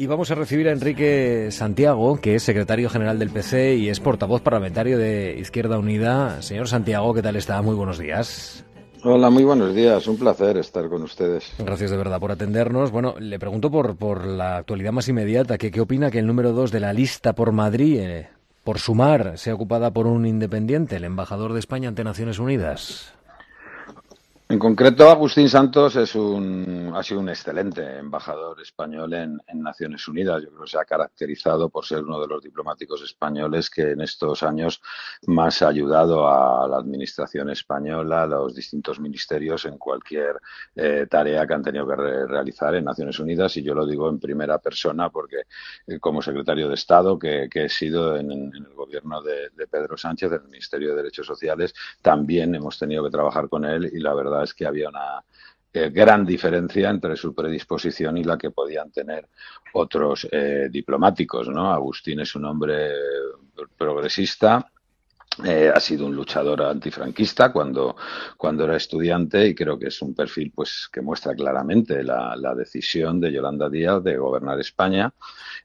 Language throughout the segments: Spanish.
Y vamos a recibir a Enrique Santiago, que es secretario general del PC y es portavoz parlamentario de Izquierda Unida. Señor Santiago, ¿qué tal está? Muy buenos días. Hola, muy buenos días. Un placer estar con ustedes. Gracias de verdad por atendernos. Bueno, le pregunto por, por la actualidad más inmediata. ¿Qué, ¿Qué opina que el número dos de la lista por Madrid, eh, por sumar, sea ocupada por un independiente, el embajador de España ante Naciones Unidas? En concreto, Agustín Santos es un, ha sido un excelente embajador español en, Naciones Unidas. Yo creo que se ha caracterizado por ser uno de los diplomáticos españoles que en estos años más ha ayudado a la Administración española, a los distintos ministerios en cualquier eh, tarea que han tenido que realizar en Naciones Unidas. Y yo lo digo en primera persona porque eh, como secretario de Estado que, he sido en, el gobierno de, de Pedro Sánchez, del el Ministerio de Derechos Sociales, también hemos tenido que trabajar con él y la verdad es que había una eh, gran diferencia entre su predisposición y la que podían tener otros eh, diplomáticos. ¿no? Agustín es un hombre eh, progresista, eh, ha sido un luchador antifranquista cuando, cuando era estudiante y creo que es un perfil pues, que muestra claramente la, decisión de Yolanda Díaz de gobernar España.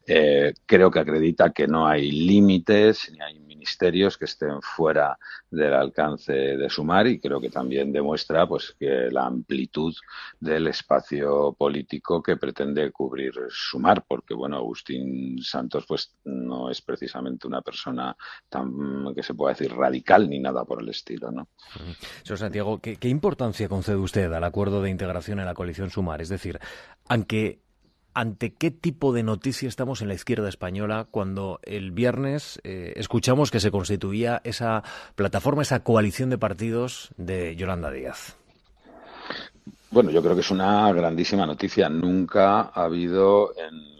Eh, creo que acredita que no hay límites ni hay ministerios que estén fuera del alcance de Sumar y creo que también demuestra pues, que la amplitud del espacio político que pretende cubrir Sumar, porque bueno, Agustín Santos pues, no es precisamente una persona tan, que se pueda decir radical ni nada por el estilo. ¿no? Señor Santiago, ¿qué, importancia concede usted al acuerdo de integración en la coalición Sumar? Es decir, aunque ante qué tipo de noticia estamos en la izquierda española cuando el viernes eh, escuchamos que se constituía esa plataforma, esa coalición de partidos de Yolanda Díaz. Bueno, yo creo que es una grandísima noticia. Nunca ha habido en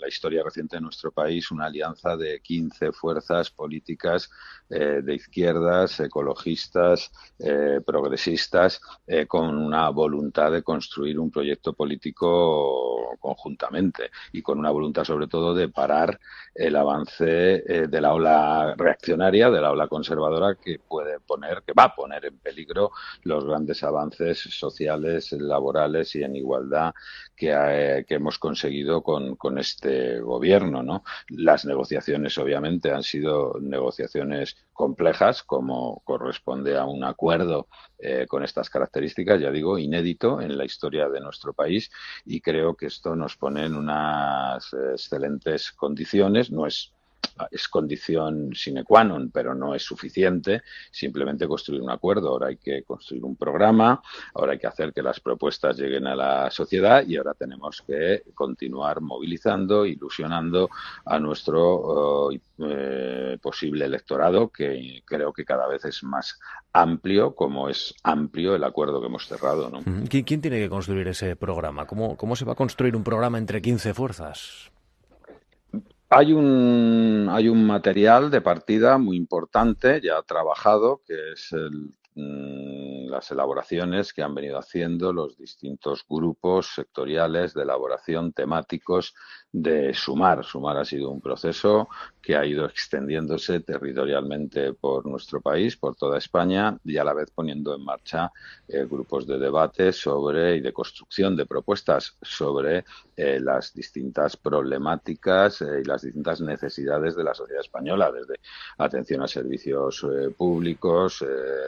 la historia reciente de nuestro país una alianza de 15 fuerzas políticas eh, de izquierdas, ecologistas, eh, progresistas, eh, con una voluntad de construir un proyecto político conjuntamente y con una voluntad sobre todo de parar el avance de la ola reaccionaria, de la ola conservadora que puede poner, que va a poner en peligro los grandes avances sociales, laborales y en igualdad que, hemos conseguido con este gobierno. ¿no? Las negociaciones, obviamente, han sido negociaciones complejas, como corresponde a un acuerdo eh, con estas características, ya digo, inédito en la historia de nuestro país, y creo que esto nos pone en unas eh, excelentes condiciones. No es es condición sine qua non, pero no es suficiente simplemente construir un acuerdo. Ahora hay que construir un programa, ahora hay que hacer que las propuestas lleguen a la sociedad y ahora tenemos que continuar movilizando, ilusionando a nuestro oh, eh, posible electorado, que creo que cada vez es más amplio, como es amplio el acuerdo que hemos cerrado. ¿Quién tiene que construir ese programa? ¿Cómo, ¿Cómo se va a construir un programa entre 15 fuerzas? Hay un, hay un material de partida muy importante, ya trabajado, que es el mm, las elaboraciones que han venido haciendo los distintos grupos sectoriales de elaboración temáticos de Sumar. Sumar ha sido un proceso que ha ido extendiéndose territorialmente por nuestro país, por toda España, y a la vez poniendo en marcha eh, grupos de debate sobre y de construcción de propuestas sobre eh, las distintas problemáticas eh, y las distintas necesidades de la sociedad española, desde atención a servicios públicos,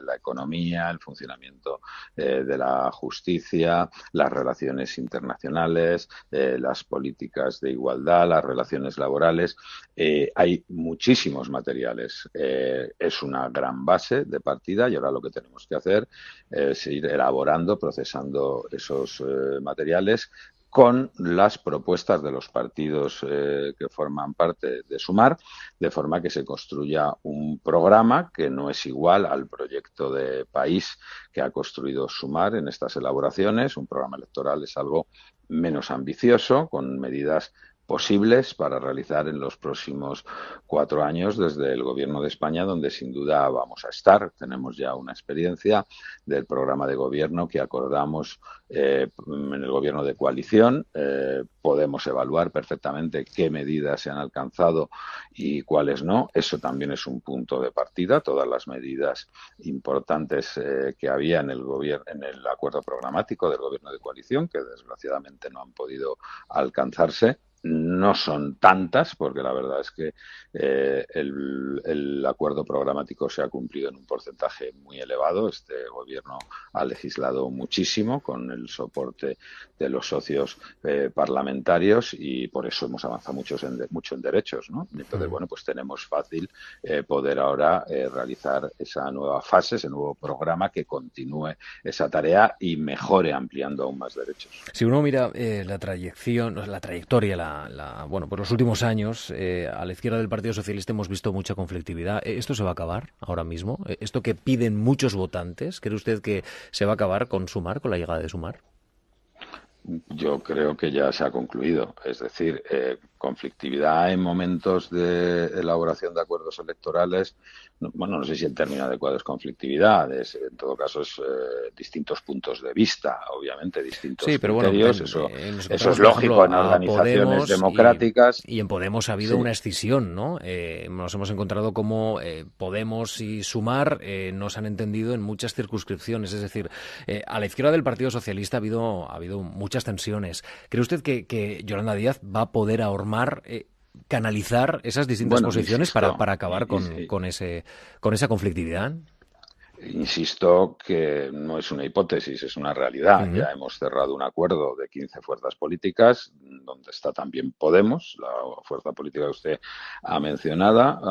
la economía, el funcionamiento funcionamiento eh, de la justicia, las relaciones internacionales, eh, las políticas de igualdad, las relaciones laborales. Eh, hay muchísimos materiales. es una gran base de partida y ahora lo que tenemos que hacer es ir elaborando, procesando esos materiales con las propuestas de los partidos eh, que forman parte de Sumar, de forma que se construya un programa que no es igual al proyecto de país que ha construido Sumar en estas elaboraciones. Un programa electoral es algo menos ambicioso, con medidas posibles para realizar en los próximos cuatro años desde el Gobierno de España, donde sin duda vamos a estar. Tenemos ya una experiencia del programa de gobierno que acordamos eh, en el Gobierno de coalición. Eh, podemos evaluar perfectamente qué medidas se han alcanzado y cuáles no. Eso también es un punto de partida. Todas las medidas importantes eh, que había en el, en el acuerdo programático del Gobierno de coalición, que desgraciadamente no han podido alcanzarse, no son tantas, porque la verdad es que eh, el, acuerdo programático se ha cumplido en un porcentaje muy elevado. Este gobierno ha legislado muchísimo con el soporte de los socios eh, parlamentarios y por eso hemos avanzado mucho en, mucho en derechos. Entonces, bueno, pues tenemos fácil eh, poder ahora realizar esa nueva fase, ese nuevo programa que continúe esa tarea y mejore ampliando aún más derechos. Si uno mira la trayección, la trayectoria, la bueno, pues los últimos años eh, a la izquierda del Partido Socialista hemos visto mucha conflictividad. Eh, ¿Esto se va a acabar ahora mismo? Eh, ¿Esto que piden muchos votantes, cree usted que se va a acabar con Sumar, con la llegada de Sumar? Yo creo que ya se ha concluido. Es decir, conflictividad en momentos de elaboración de acuerdos electorales. Bueno, no sé si el término adecuado es conflictividad, en todo caso es eh, distintos puntos de vista, obviamente, distintos sí, pero criterios. Bueno, eso, es lógico en organizaciones democráticas. Y, en Podemos ha habido una escisión, ¿no? Eh, nos hemos encontrado como eh, Podemos y Sumar nos han entendido en muchas circunscripciones, es decir, a la izquierda del Partido Socialista ha habido, ha habido muchas tensiones. ¿Cree usted que, que Yolanda Díaz va a poder ahormar eh, canalizar esas distintas posiciones para, acabar con, ese, con esa conflictividad? Insisto que no es una hipótesis, es una realidad. Ya hemos cerrado un acuerdo de 15 fuerzas políticas, donde está también Podemos, la fuerza política que usted ha, ha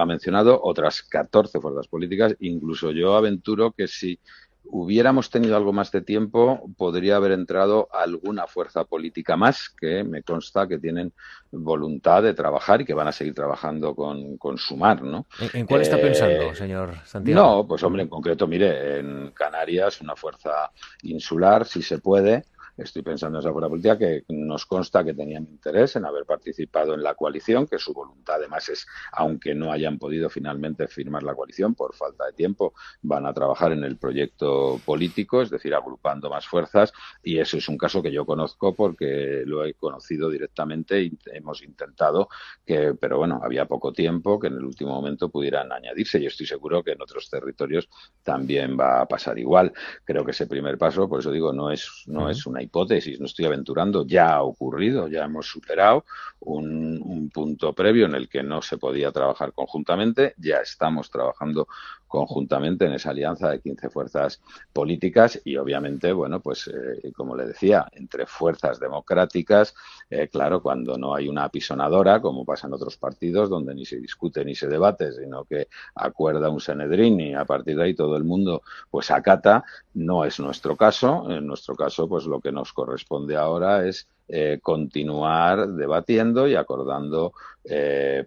mencionado, otras 14 fuerzas políticas. Incluso yo aventuro que si hubiéramos tenido algo más de tiempo, podría haber entrado alguna fuerza política más, que me consta que tienen voluntad de trabajar y que van a seguir trabajando con, con Sumar, ¿no? ¿En, cuál está eh, pensando, señor Santiago? No, pues hombre, en concreto, mire, en Canarias, una fuerza insular, si se puede, Estoy pensando en esa buena política que nos consta que tenían interés en haber participado en la coalición, que su voluntad además es, aunque no hayan podido finalmente firmar la coalición por falta de tiempo, van a trabajar en el proyecto político, es decir, agrupando más fuerzas. Y eso es un caso que yo conozco porque lo he conocido directamente y hemos intentado que, pero bueno, había poco tiempo, que en el último momento pudieran añadirse. Y estoy seguro que en otros territorios también va a pasar igual. Creo que ese primer paso, por eso digo, no es, no es una no estoy aventurando, ya ha ocurrido, ya hemos superado un, un punto previo en el que no se podía trabajar conjuntamente, ya estamos trabajando conjuntamente en esa alianza de 15 fuerzas políticas y obviamente, bueno, pues eh, como le decía, entre fuerzas democráticas, eh, claro, cuando no hay una apisonadora, como pasa en otros partidos, donde ni se discute ni se debate, sino que acuerda un Senedrín y a partir de ahí todo el mundo pues acata, no es nuestro caso. En nuestro caso, pues lo que nos corresponde ahora es eh, continuar debatiendo y acordando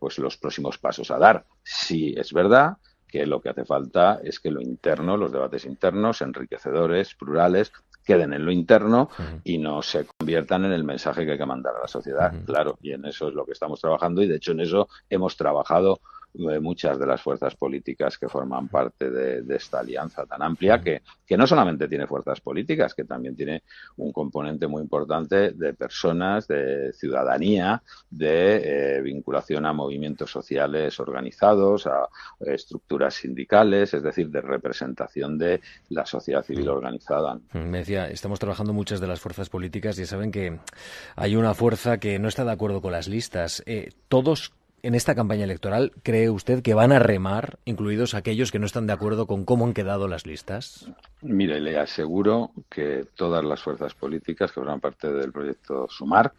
pues los próximos pasos a dar. Si es verdad que lo que hace falta es que lo interno, los debates internos, enriquecedores, plurales, queden en lo interno y no se conviertan en el mensaje que hay que mandar a la sociedad, claro, y en eso es lo que estamos trabajando y de hecho en eso hemos trabajado eh, muchas de las fuerzas políticas que forman parte de, esta alianza tan amplia que, que, no solamente tiene fuerzas políticas, que también tiene un componente muy importante de personas, de ciudadanía, de eh, vinculación a movimientos sociales organizados, a estructuras sindicales, es decir, de representación de la sociedad civil mm. organizada. Mm, me decía, estamos trabajando muchas de las fuerzas políticas y saben que hay una fuerza que no está de acuerdo con las listas. Eh, todos en esta campaña electoral cree usted que van a remar, incluidos aquellos que no están de acuerdo con cómo han quedado las listas? Mire, le aseguro que todas las fuerzas políticas que forman parte del proyecto Sumar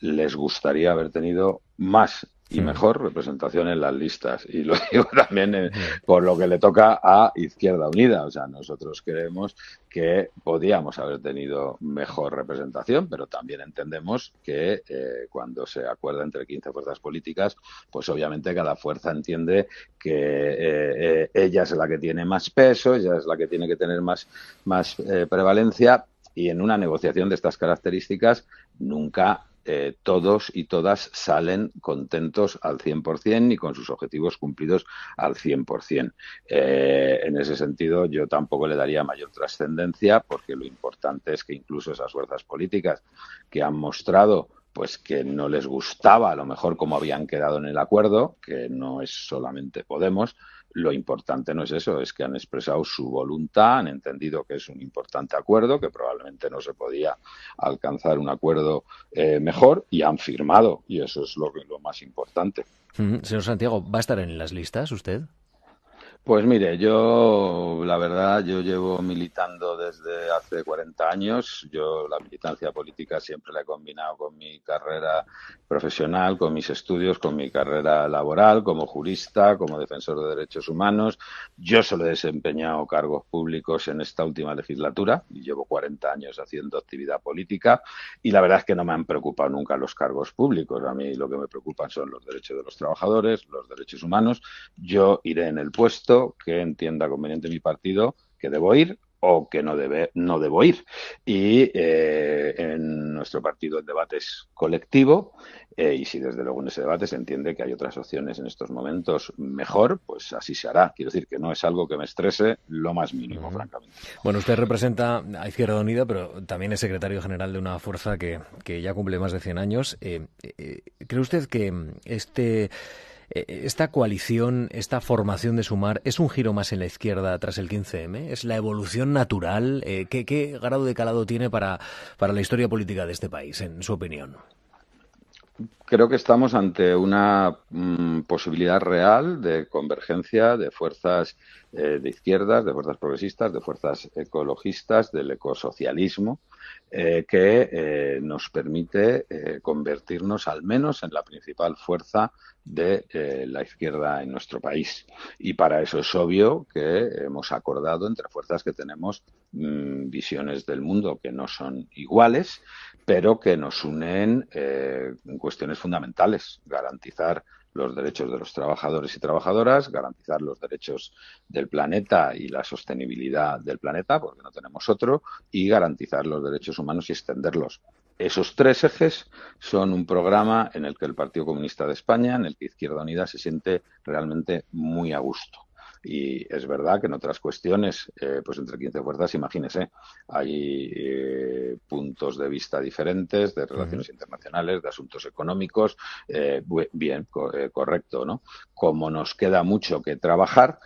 les gustaría haber tenido más y hmm. mejor representación en las listas. Y lo digo también eh, hmm. por lo que le toca a Izquierda Unida. O sea, nosotros creemos que podíamos haber tenido mejor representación, pero también entendemos que eh, cuando se acuerda entre 15 fuerzas políticas, pues obviamente cada fuerza entiende que eh, ella es la que tiene más peso, ella es la que tiene que tener más, más prevalencia. Y en una negociación de estas características nunca eh, todos y todas salen contentos al 100% y con sus objetivos cumplidos al 100%. Eh, en ese sentido, yo tampoco le daría mayor trascendencia porque lo importante es que incluso esas fuerzas políticas que han mostrado pues que no les gustaba a lo mejor como habían quedado en el acuerdo, que no es solamente Podemos, lo importante no es eso, es que han expresado su voluntad, han entendido que es un importante acuerdo, que probablemente no se podía alcanzar un acuerdo eh, mejor y han firmado. Y eso es lo, lo más importante. Mm, señor Santiago, ¿va a estar en las listas usted? Pues mire, yo la verdad, yo llevo militando desde hace 40 años. Yo la militancia política siempre la he combinado con mi carrera profesional, con mis estudios, con mi carrera laboral, como jurista, como defensor de derechos humanos. Yo solo he desempeñado cargos públicos en esta última legislatura y llevo 40 años haciendo actividad política y la verdad es que no me han preocupado nunca los cargos públicos. A mí lo que me preocupan son los derechos de los trabajadores, los derechos humanos. Yo iré en el puesto que entienda conveniente mi partido que debo ir o que no, debe, no debo ir. Y eh, en nuestro partido el debate es colectivo eh, y si desde luego en ese debate se entiende que hay otras opciones en estos momentos mejor, pues así se hará. Quiero decir que no es algo que me estrese lo más mínimo, francamente. Bueno, usted representa a Izquierda Unida, pero también es secretario general de una fuerza que, ya cumple más de 100 años. Eh, ¿Cree usted que este eh, ¿Esta coalición, esta formación de Sumar, es un giro más en la izquierda tras el 15M? ¿Es la evolución natural? Eh, ¿Qué, grado de calado tiene para, para la historia política de este país, en su opinión? Creo que estamos ante una mm, posibilidad real de convergencia de fuerzas eh, de izquierdas, de fuerzas progresistas, de fuerzas ecologistas, del ecosocialismo, que nos permite convertirnos al menos en la principal fuerza de eh, la izquierda en nuestro país. Y para eso es obvio que hemos acordado entre fuerzas que tenemos mm, visiones del mundo que no son iguales, pero que nos unen eh, en cuestiones fundamentales. Garantizar los derechos de los trabajadores y trabajadoras, garantizar los derechos del planeta y la sostenibilidad del planeta, porque no tenemos otro, y garantizar los derechos humanos y extenderlos. Esos tres ejes son un programa en el que el Partido Comunista de España, en el que Izquierda Unida se siente realmente muy a gusto. Y es verdad que en otras cuestiones, eh, pues entre 15 fuerzas, imagínese, hay eh, puntos de vista diferentes de relaciones internacionales, de asuntos económicos. Eh, bien, correcto, ¿no? Como nos queda mucho que trabajar,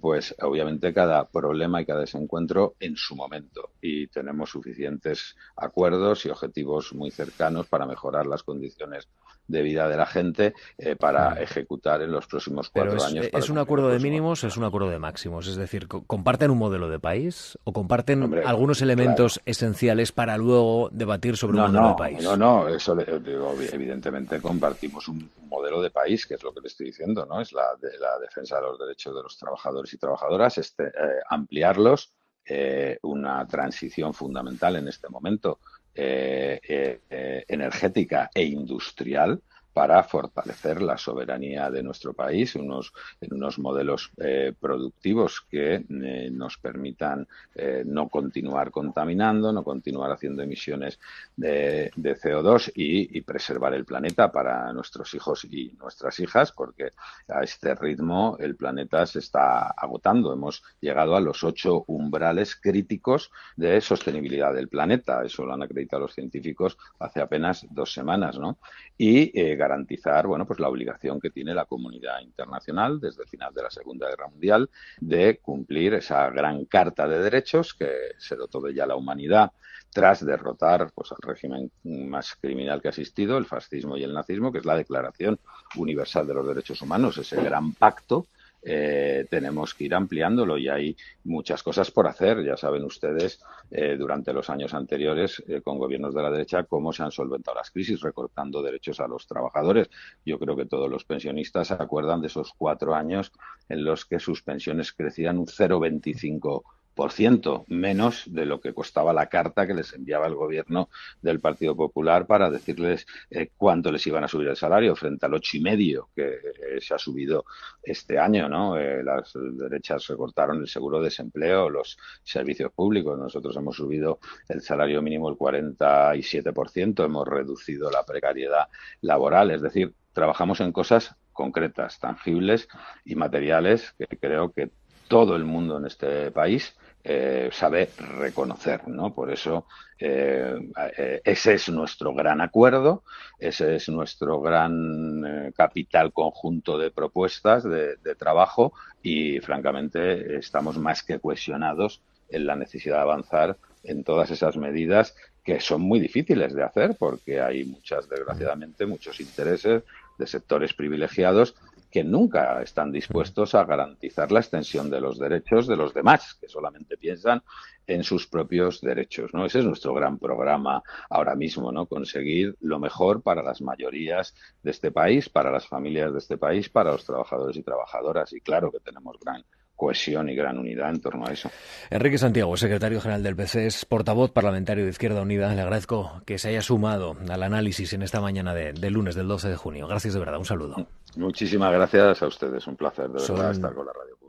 pues obviamente cada problema y cada desencuentro en su momento. Y tenemos suficientes acuerdos y objetivos muy cercanos para mejorar las condiciones de vida de la gente eh, para ejecutar en los próximos cuatro años. Eh, ¿Es un acuerdo de mínimos o es un acuerdo de máximos? Es decir, ¿comparten un modelo de país o comparten algunos elementos esenciales para luego debatir sobre un modelo de país? No, no, eso eh, digo, evidentemente compartimos un modelo de país, que es lo que le estoy diciendo, ¿no? Es la, de, la defensa de los derechos de los trabajadores y trabajadoras, este, ampliarlos, una transición fundamental en este momento eh, eh, eh, energética e industrial para fortalecer la soberanía de nuestro país en unos modelos eh, productivos que eh, nos permitan eh, no continuar contaminando, no continuar haciendo emisiones de, CO2 y, preservar el planeta para nuestros hijos y nuestras hijas, porque a este ritmo el planeta se está agotando. Hemos llegado a los ocho umbrales críticos de sostenibilidad del planeta. Eso lo han acreditado los científicos hace apenas dos semanas, ¿no? garantizar bueno, pues la obligación que tiene la comunidad internacional desde el final de la Segunda Guerra Mundial de cumplir esa gran carta de derechos que se dotó de ya la humanidad tras derrotar pues, al régimen más criminal que ha existido, el fascismo y el nazismo, que es la Declaración Universal de los Derechos Humanos, ese gran pacto eh, tenemos que ir ampliándolo y hay muchas cosas por hacer. Ya saben ustedes, eh, durante los años anteriores, eh, con gobiernos de la derecha, cómo se han solventado las crisis, recortando derechos a los trabajadores. Yo creo que todos los pensionistas se acuerdan de esos cuatro años en los que sus pensiones crecían un 0,25 menos de lo que costaba la carta que les enviaba el gobierno del Partido Popular para decirles eh, cuánto les iban a subir el salario frente al ocho y medio que eh, se ha subido este año, eh, las derechas recortaron el seguro de desempleo, los servicios públicos. Nosotros hemos subido el salario mínimo el 47%, hemos reducido la precariedad laboral, es decir, trabajamos en cosas concretas, tangibles y materiales que creo que todo el mundo en este país eh, sabe reconocer, ¿no? Por eso eh, eh, ese es nuestro gran acuerdo, ese es nuestro gran capital conjunto de propuestas, de, de, trabajo y, francamente, estamos más que cuestionados en la necesidad de avanzar en todas esas medidas que son muy difíciles de hacer porque hay muchas, desgraciadamente, muchos intereses de sectores privilegiados que nunca están dispuestos a garantizar la extensión de los derechos de los demás, que solamente piensan en sus propios derechos, ¿no? Ese es nuestro gran programa ahora mismo, ¿no? Conseguir lo mejor para las mayorías de este país, para las familias de este país, para los trabajadores y trabajadoras y claro que tenemos gran cohesión y gran unidad en torno a eso. Enrique Santiago, secretario general del PCS, portavoz parlamentario de Izquierda Unida, le agradezco que se haya sumado al análisis en esta mañana de, lunes del 12 de junio. Gracias de verdad, un saludo. Muchísimas gracias a ustedes, un placer de verdad estar con la radio.